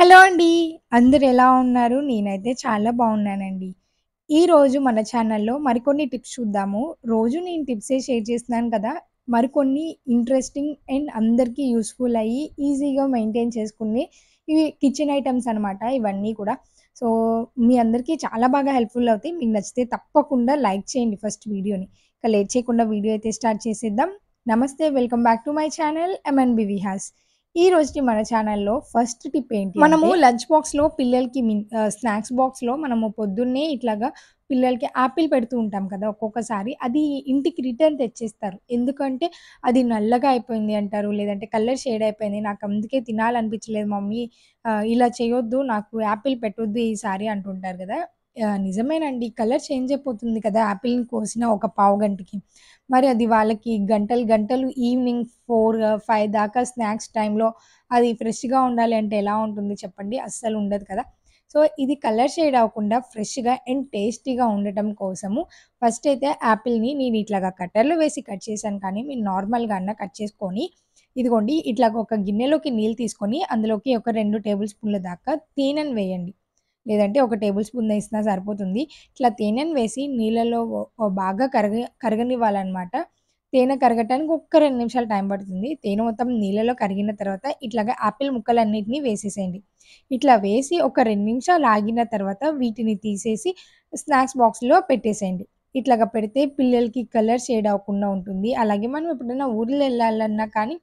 hello అండి అందరు ఎలా ఉన్నారు నేనైతే చాలా బాగున్నానండి ఈరోజు మన ఛానల్లో మరికొన్ని టిప్స్ చూద్దాము రోజు నేను టిప్సే షేర్ చేస్తున్నాను కదా మరికొన్ని ఇంట్రెస్టింగ్ అండ్ అందరికీ యూస్ఫుల్ అయ్యి ఈజీగా మెయింటైన్ చేసుకునే ఇవి కిచెన్ ఐటమ్స్ అనమాట ఇవన్నీ కూడా సో మీ అందరికీ చాలా బాగా హెల్ప్ఫుల్ అవుతాయి మీకు నచ్చితే తప్పకుండా లైక్ చేయండి ఫస్ట్ వీడియోని ఇక లేట్ చేయకుండా వీడియో అయితే స్టార్ట్ చేసేద్దాం నమస్తే welcome back to my channel MNB Vihas ఈ రోజుకి మన ఛానల్లో ఫస్ట్ టిప్ ఏంటి మనము లంచ్ బాక్స్లో పిల్లలకి మిన్ స్నాక్స్ బాక్స్లో మనము పొద్దున్నే ఇట్లాగా పిల్లలకి యాపిల్ పెడుతూ ఉంటాం కదా ఒక్కొక్కసారి అది ఇంటికి రిటర్న్ తెచ్చేస్తారు ఎందుకంటే అది నల్లగా అయిపోయింది అంటారు లేదంటే కలర్ షేడ్ అయిపోయింది నాకు అందుకే తినాలనిపించలేదు మమ్మీ ఇలా చేయొద్దు నాకు యాపిల్ పెట్టొద్దు ఈసారి అంటుంటారు కదా నిజమేనండి కలర్ చేంజ్ అయిపోతుంది కదా యాపిల్ని కోసిన ఒక పావు గంటకి మరి అది వాళ్ళకి గంటలు గంటలు ఈవినింగ్ ఫోర్ ఫైవ్ దాకా స్నాక్స్ టైంలో అది ఫ్రెష్గా ఉండాలి అంటే ఎలా ఉంటుంది చెప్పండి అస్సలు ఉండదు కదా సో ఇది కలర్ షేడ్ అవ్వకుండా ఫ్రెష్గా అండ్ టేస్టీగా ఉండటం కోసము ఫస్ట్ అయితే యాపిల్ని నేను ఇట్లాగా కట్టర్లో వేసి కట్ చేశాను కానీ మీరు నార్మల్గా అన్న కట్ చేసుకొని ఇదిగోండి ఇట్లా ఒక గిన్నెలోకి నీళ్ళు తీసుకొని అందులోకి ఒక రెండు టేబుల్ స్పూన్ల దాకా తేనెను వేయండి లేదంటే ఒక టేబుల్ స్పూన్ వేసినా సరిపోతుంది ఇట్లా తేనెను వేసి నీళ్ళలో బాగా కరగ కరగనివ్వాలన్నమాట తేనె కరగటానికి ఒక్క రెండు నిమిషాలు టైం పడుతుంది తేనె మొత్తం నీళ్ళలో కరిగిన తర్వాత ఇట్లాగా ఆపిల్ ముక్కలన్నిటిని వేసేసేయండి ఇట్లా వేసి ఒక రెండు నిమిషాలు ఆగిన తర్వాత వీటిని తీసేసి స్నాక్స్ బాక్స్లో పెట్టేసేయండి ఇట్లాగా పెడితే పిల్లలకి కలర్ షేడ్ అవ్వకుండా ఉంటుంది అలాగే మనం ఎప్పుడైనా ఊర్లో వెళ్ళాలన్నా కానీ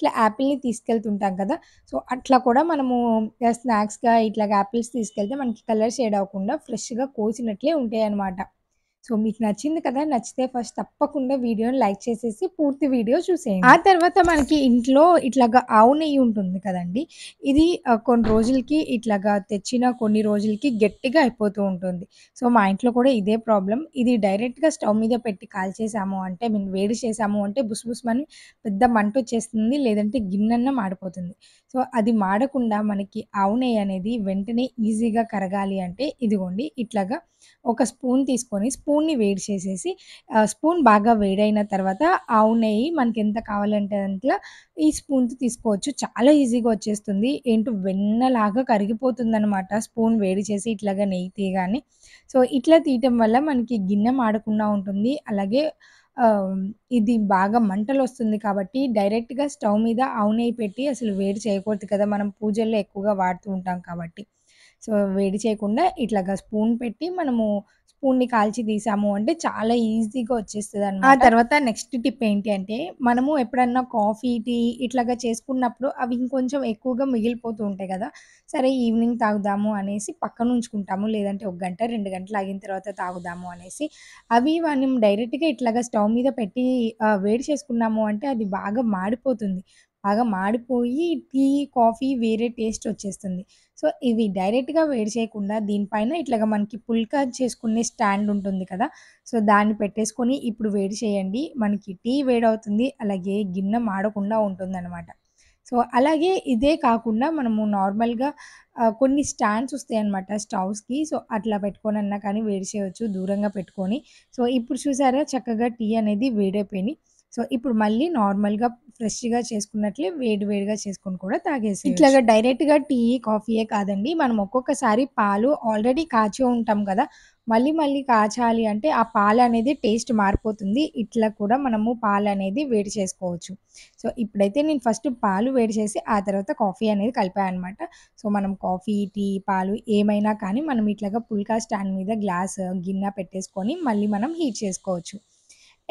ఇట్లా యాపిల్ని తీసుకెళ్తుంటాం కదా సో అట్లా కూడా మనము స్నాక్స్గా ఇట్లా యాపిల్స్ తీసుకెళ్తే మనకి కలర్ షేడ్ అవ్వకుండా ఫ్రెష్గా కోసినట్లే ఉంటాయి అన్నమాట సో మీకు నచ్చింది కదా నచ్చితే ఫస్ట్ తప్పకుండా వీడియోని లైక్ చేసేసి పూర్తి వీడియో చూసేయండి ఆ తర్వాత మనకి ఇంట్లో ఇట్లాగా ఆవు నెయ్యి ఉంటుంది కదండి ఇది కొన్ని రోజులకి ఇట్లాగా తెచ్చిన కొన్ని రోజులకి గట్టిగా అయిపోతూ ఉంటుంది సో మా ఇంట్లో కూడా ఇదే ప్రాబ్లం ఇది డైరెక్ట్గా స్టవ్ మీద పెట్టి కాల్చేసాము అంటే మేము వేడి చేసాము అంటే బుసుబుసుమని పెద్ద మంట వచ్చేస్తుంది లేదంటే గిన్నెన్న మాడిపోతుంది సో అది మాడకుండా మనకి ఆవు నెయ్యి అనేది వెంటనే ఈజీగా కరగాలి అంటే ఇదిగోండి ఇట్లాగా ఒక స్పూన్ తీసుకొని స్పూన్ని వేడి చేసేసి స్పూన్ బాగా వేడైన తర్వాత ఆవు నెయ్యి మనకి ఎంత కావాలంటే అంతలా ఈ స్పూన్తో తీసుకోవచ్చు చాలా ఈజీగా వచ్చేస్తుంది ఏంటో వెన్నలాగా కరిగిపోతుంది అనమాట స్పూన్ వేడి చేసి ఇట్లాగా నెయ్యి తీయగానే సో ఇట్లా తీయటం వల్ల మనకి గిన్నె మాడకుండా ఉంటుంది అలాగే ఇది బాగా మంటలు వస్తుంది కాబట్టి డైరెక్ట్గా స్టవ్ మీద ఆవు నెయ్యి పెట్టి అసలు వేడి చేయకూడదు కదా మనం పూజల్లో ఎక్కువగా వాడుతూ ఉంటాం కాబట్టి సో వేడి చేయకుండా ఇట్లాగా స్పూన్ పెట్టి మనము స్పూన్ని కాల్చి తీసాము అంటే చాలా ఈజీగా వచ్చేస్తుంది అనమాట ఆ తర్వాత నెక్స్ట్ టిప్ ఏంటి అంటే మనము ఎప్పుడన్నా కాఫీ టీ ఇట్లాగా చేసుకున్నప్పుడు అవి ఇంకొంచెం ఎక్కువగా మిగిలిపోతూ ఉంటాయి కదా సరే ఈవినింగ్ తాగుదాము అనేసి పక్కన ఉంచుకుంటాము లేదంటే ఒక గంట రెండు గంటలు ఆగిన తర్వాత తాగుదాము అనేసి అవి మనం డైరెక్ట్గా ఇట్లాగా స్టవ్ మీద పెట్టి వేడి చేసుకున్నాము అంటే అది బాగా మాడిపోతుంది బాగా మాడిపోయి టీ కాఫీ వేరే టేస్ట్ వచ్చేస్తుంది సో ఇవి డైరెక్ట్గా వేడి చేయకుండా దీనిపైన ఇట్లాగా మనకి పుల్కా చేసుకునే స్టాండ్ ఉంటుంది కదా సో దాన్ని పెట్టేసుకొని ఇప్పుడు వేడి చేయండి మనకి టీ వేడవుతుంది అలాగే గిన్నె మాడకుండా ఉంటుందన్నమాట సో అలాగే ఇదే కాకుండా మనము నార్మల్గా కొన్ని స్టాండ్స్ వస్తాయి అనమాట స్టవ్స్కి సో అట్లా పెట్టుకొని అన్నా కానీ వేడి చేయవచ్చు దూరంగా పెట్టుకొని సో ఇప్పుడు చూసారా చక్కగా టీ అనేది వేడైపోయినాయి సో ఇప్పుడు మళ్ళీ నార్మల్గా ఫ్రెష్గా చేసుకున్నట్లే వేడి వేడిగా చేసుకొని కూడా తాగేసి ఇట్లా డైరెక్ట్గా టీ కాఫీయే కాదండి మనం ఒక్కొక్కసారి పాలు ఆల్రెడీ కాచి ఉంటాం కదా మళ్ళీ మళ్ళీ కాచాలి అంటే ఆ పాలు అనేది టేస్ట్ మారిపోతుంది ఇట్లా కూడా మనము పాలు అనేది వేడి చేసుకోవచ్చు సో ఇప్పుడైతే నేను ఫస్ట్ పాలు వేడి చేసి ఆ తర్వాత కాఫీ అనేది కలిపాను అనమాట సో మనం కాఫీ టీ పాలు ఏమైనా కానీ మనం ఇట్లాగా పుల్కా స్టాండ్ మీద గ్లాస్ గిన్నె పెట్టేసుకొని మళ్ళీ మనం హీట్ చేసుకోవచ్చు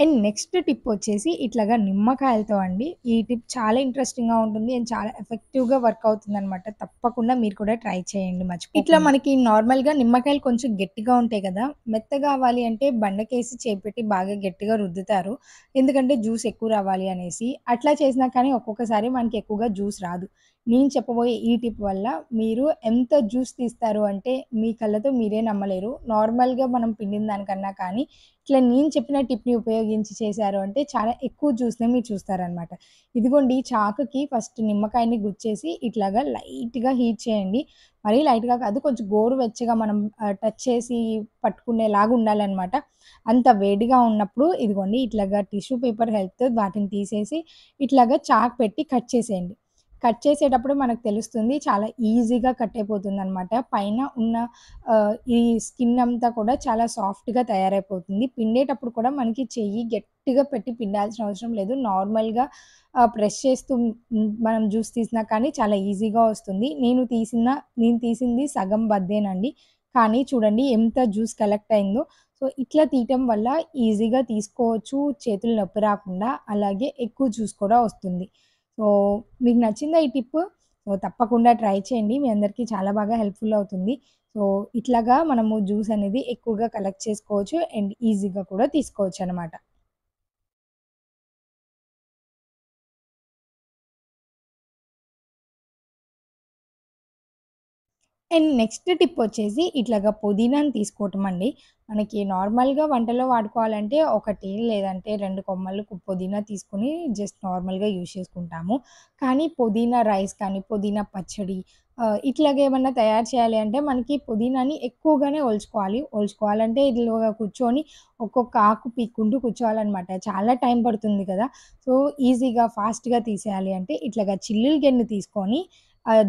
అండ్ నెక్స్ట్ టిప్ వచ్చేసి ఇట్లాగా నిమ్మకాయలతో అండి ఈ టిప్ చాలా ఇంట్రెస్టింగ్గా ఉంటుంది అండ్ చాలా ఎఫెక్టివ్గా వర్క్ అవుతుంది అనమాట తప్పకుండా మీరు కూడా ట్రై చేయండి మర్చిపో ఇట్లా మనకి నార్మల్గా నిమ్మకాయలు కొంచెం గట్టిగా ఉంటాయి కదా మెత్తగా అవ్వాలి అంటే బండకేసి చేపెట్టి బాగా గట్టిగా రుద్దుతారు ఎందుకంటే జ్యూస్ ఎక్కువ రావాలి అనేసి అట్లా చేసినా కానీ ఒక్కొక్కసారి మనకి ఎక్కువగా జ్యూస్ రాదు నేను చెప్పబోయే ఈ టిప్ వల్ల మీరు ఎంత జ్యూస్ తీస్తారు అంటే మీ కళ్ళతో మీరే నమ్మలేరు నార్మల్గా మనం పిండిన దానికన్నా కానీ ఇట్లా నేను చెప్పిన టిప్ని ఉపయోగించి చేశారు అంటే చాలా ఎక్కువ జ్యూస్నే మీరు చూస్తారనమాట ఇదిగోండి చాకుకి ఫస్ట్ నిమ్మకాయని గుచ్చేసి ఇట్లాగా లైట్గా హీట్ చేయండి మరీ లైట్గా కాదు కొంచెం గోరువెచ్చగా మనం టచ్ చేసి పట్టుకునేలాగా ఉండాలన్నమాట అంత వేడిగా ఉన్నప్పుడు ఇదిగోండి ఇట్లాగా టిష్యూ పేపర్ హెల్ప్తో వాటిని తీసేసి ఇట్లాగా చాక్ పెట్టి కట్ చేసేయండి కట్ చేసేటప్పుడు మనకు తెలుస్తుంది చాలా ఈజీగా కట్ అయిపోతుంది అనమాట పైన ఉన్న ఈ స్కిన్ అంతా కూడా చాలా సాఫ్ట్గా తయారైపోతుంది పిండేటప్పుడు కూడా మనకి చెయ్యి గట్టిగా పెట్టి పిండాల్సిన అవసరం లేదు నార్మల్గా ప్రెస్ చేస్తూ మనం జ్యూస్ తీసినా కానీ చాలా ఈజీగా వస్తుంది నేను తీసిన నేను తీసింది సగం బద్దేనండి కానీ చూడండి ఎంత జ్యూస్ కలెక్ట్ అయిందో సో ఇట్లా తీయటం వల్ల ఈజీగా తీసుకోవచ్చు చేతులు నొప్పి రాకుండా అలాగే ఎక్కువ జ్యూస్ కూడా వస్తుంది సో మీకు నచ్చిందా ఈ టిప్ సో తప్పకుండా ట్రై చేయండి మీ అందరికీ చాలా బాగా హెల్ప్ఫుల్ అవుతుంది సో ఇట్లాగా మనము జ్యూస్ అనేది ఎక్కువగా కలెక్ట్ చేసుకోవచ్చు అండ్ ఈజీగా కూడా తీసుకోవచ్చు అనమాట అండ్ నెక్స్ట్ టిప్ వచ్చేసి ఇట్లాగా పుదీనాని తీసుకోవటం అండి మనకి నార్మల్గా వంటలో వాడుకోవాలంటే ఒకటి లేదంటే రెండు కొమ్మలు పుదీనా తీసుకుని జస్ట్ నార్మల్గా యూజ్ చేసుకుంటాము కానీ పుదీనా రైస్ కానీ పుదీనా పచ్చడి ఇట్లాగా ఏమన్నా తయారు చేయాలి అంటే మనకి పుదీనాని ఎక్కువగానే ఒలుచుకోవాలి ఒలుచుకోవాలంటే ఇదిలో కూర్చొని ఒక్కొక్క ఆకు పీక్కుంటూ కూర్చోవాలన్నమాట చాలా టైం పడుతుంది కదా సో ఈజీగా ఫాస్ట్గా తీసేయాలి అంటే ఇట్లాగా చిల్లులు గిన్నె తీసుకొని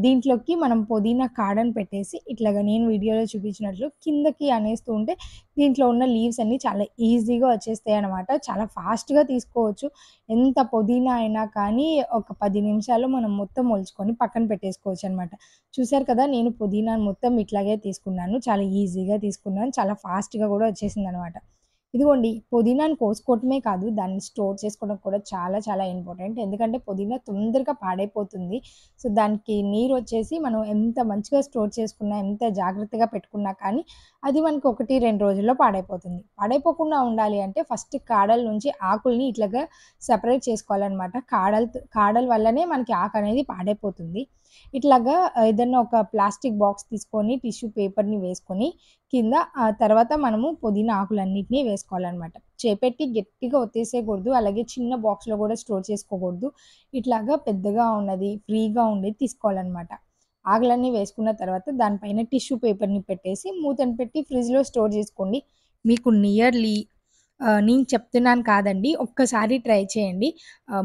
దీంట్లోకి మనం పుదీనా కాడను పెట్టేసి ఇట్లాగా నేను వీడియోలో చూపించినట్లు కిందకి అనేస్తూ ఉంటే దీంట్లో ఉన్న లీవ్స్ అన్నీ చాలా ఈజీగా వచ్చేస్తాయి అనమాట చాలా ఫాస్ట్గా తీసుకోవచ్చు ఎంత పుదీనా అయినా కానీ ఒక పది నిమిషాలు మనం మొత్తం ఒలుచుకొని పక్కన పెట్టేసుకోవచ్చు అనమాట చూసారు కదా నేను పుదీనా మొత్తం ఇట్లాగే తీసుకున్నాను చాలా ఈజీగా తీసుకున్నాను చాలా ఫాస్ట్గా కూడా వచ్చేసింది అనమాట ఇదిగోండి పుదీనాను కోసుకోవటమే కాదు దాన్ని స్టోర్ చేసుకోవడం కూడా చాలా చాలా ఇంపార్టెంట్ ఎందుకంటే పుదీనా తొందరగా పాడైపోతుంది సో దానికి నీరు వచ్చేసి మనం ఎంత మంచిగా స్టోర్ చేసుకున్నా ఎంత జాగ్రత్తగా పెట్టుకున్నా కానీ అది మనకు ఒకటి రెండు రోజుల్లో పాడైపోతుంది పాడైపోకుండా ఉండాలి అంటే ఫస్ట్ కాడల నుంచి ఆకుల్ని ఇట్లాగా సెపరేట్ చేసుకోవాలన్నమాట కాడల్ కాడల వల్లనే మనకి ఆకు అనేది పాడైపోతుంది ఇట్లాగా ఏదైనా ఒక ప్లాస్టిక్ బాక్స్ తీసుకొని టిష్యూ పేపర్ని వేసుకొని కింద ఆ తర్వాత మనము పుదీనా ఆకులన్నింటినీ వేసుకోవాలన్నమాట చేపెట్టి గట్టిగా ఒత్తేసేయకూడదు అలాగే చిన్న బాక్స్లో కూడా స్టోర్ చేసుకోకూడదు ఇట్లాగా పెద్దగా ఉన్నది ఫ్రీగా ఉండేది తీసుకోవాలన్నమాట ఆకులన్నీ వేసుకున్న తర్వాత దానిపైన టిష్యూ పేపర్ని పెట్టేసి మూతను పెట్టి ఫ్రిడ్జ్లో స్టోర్ చేసుకోండి మీకు నియర్లీ నేను చెప్తున్నాను కాదండి ఒక్కసారి ట్రై చేయండి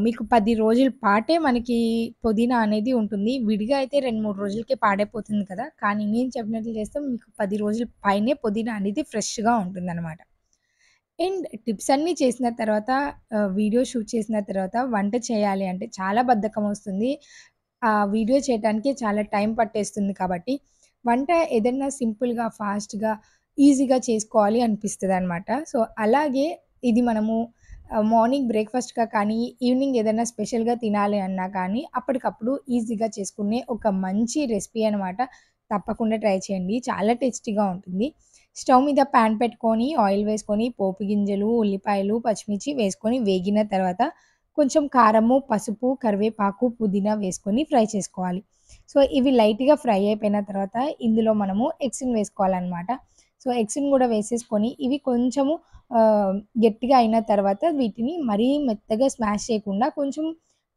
మీకు పది రోజుల పాటే మనకి పుదీనా అనేది ఉంటుంది విడిగా అయితే రెండు మూడు రోజులకే పాడైపోతుంది కదా కానీ నేను చెప్పినట్లు చేస్తే మీకు పది రోజుల పైనే పుదీనా అనేది ఫ్రెష్గా ఉంటుంది అనమాట అండ్ టిప్స్ అన్నీ చేసిన తర్వాత వీడియో షూట్ చేసిన తర్వాత వంట చేయాలి అంటే చాలా బద్ధకం వస్తుంది ఆ వీడియో చేయడానికి చాలా టైం పట్టేస్తుంది కాబట్టి వంట ఏదైనా సింపుల్గా ఫాస్ట్గా ఈజీగా చేసుకోవాలి అనిపిస్తుంది అనమాట సో అలాగే ఇది మనము మార్నింగ్ బ్రేక్ఫాస్ట్గా కానీ ఈవినింగ్ ఏదైనా స్పెషల్గా తినాలి అన్నా కానీ అప్పటికప్పుడు ఈజీగా చేసుకునే ఒక మంచి రెసిపీ అనమాట తప్పకుండా ట్రై చేయండి చాలా టేస్టీగా ఉంటుంది స్టవ్ మీద ప్యాన్ పెట్టుకొని ఆయిల్ వేసుకొని పోపు గింజలు ఉల్లిపాయలు పచ్చిమిర్చి వేసుకొని వేగిన తర్వాత కొంచెం కారము పసుపు కరివేపాకు పుదీనా వేసుకొని ఫ్రై చేసుకోవాలి సో ఇవి లైట్గా ఫ్రై అయిపోయిన తర్వాత ఇందులో మనము ఎగ్స్ని వేసుకోవాలన్నమాట సో ఎగ్స్ని కూడా వేసేసుకొని ఇవి కొంచెము గట్టిగా అయిన తర్వాత వీటిని మరీ మెత్తగా స్మాష్ చేయకుండా కొంచెం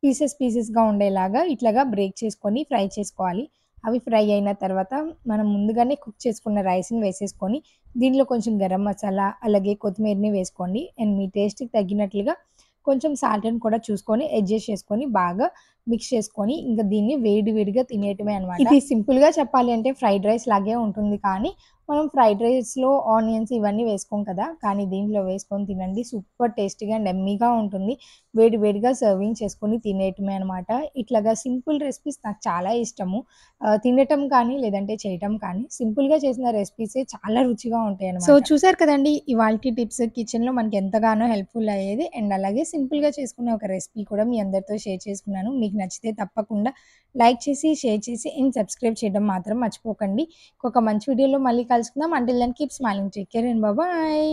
పీసెస్ పీసెస్గా ఉండేలాగా ఇట్లాగా బ్రేక్ చేసుకొని ఫ్రై చేసుకోవాలి అవి ఫ్రై అయిన తర్వాత మనం ముందుగానే కుక్ చేసుకున్న రైస్ని వేసేసుకొని దీనిలో కొంచెం గరం మసాలా అలాగే కొత్తిమీరని వేసుకోండి అండ్ మీ టేస్ట్కి తగ్గినట్లుగా కొంచెం సాల్ట్ని కూడా చూసుకొని అడ్జస్ట్ చేసుకొని బాగా మిక్స్ చేసుకొని ఇంకా దీన్ని వేడి వేడిగా తినేయటమే అనమాట ఇది సింపుల్గా చెప్పాలి అంటే ఫ్రైడ్ రైస్ లాగే ఉంటుంది కానీ మనం ఫ్రైడ్ రైస్లో ఆనియన్స్ ఇవన్నీ వేసుకోం కదా కానీ దీంట్లో వేసుకొని తినండి సూపర్ టేస్టీగా అండ్ ఎమ్మీగా ఉంటుంది వేడి వేడిగా సర్వింగ్ చేసుకొని తినేయటమే అనమాట ఇట్లాగా సింపుల్ రెసిపీస్ నాకు చాలా ఇష్టము తినటం కానీ లేదంటే చేయటం కానీ సింపుల్ గా చేసిన రెసిపీస్ చాలా రుచిగా ఉంటాయి అనమాట సో చూసారు కదండి ఇవాళ టిప్స్ కిచెన్ లో మనకి ఎంతగానో హెల్ప్ఫుల్ అయ్యేది అండ్ అలాగే సింపుల్ గా చేసుకునే ఒక రెసిపీ కూడా మీ అందరితో షేర్ చేసుకున్నాను మీకు నచ్చితే తప్పకుండా లైక్ చేసి షేర్ చేసి అండ్ సబ్స్క్రైబ్ చేయడం మాత్రం మర్చిపోకండి ఒక మంచి వీడియోలో మళ్ళీ కలుసుకుందాం అంటే దాన్ని keep smiling take care and బాబాయ్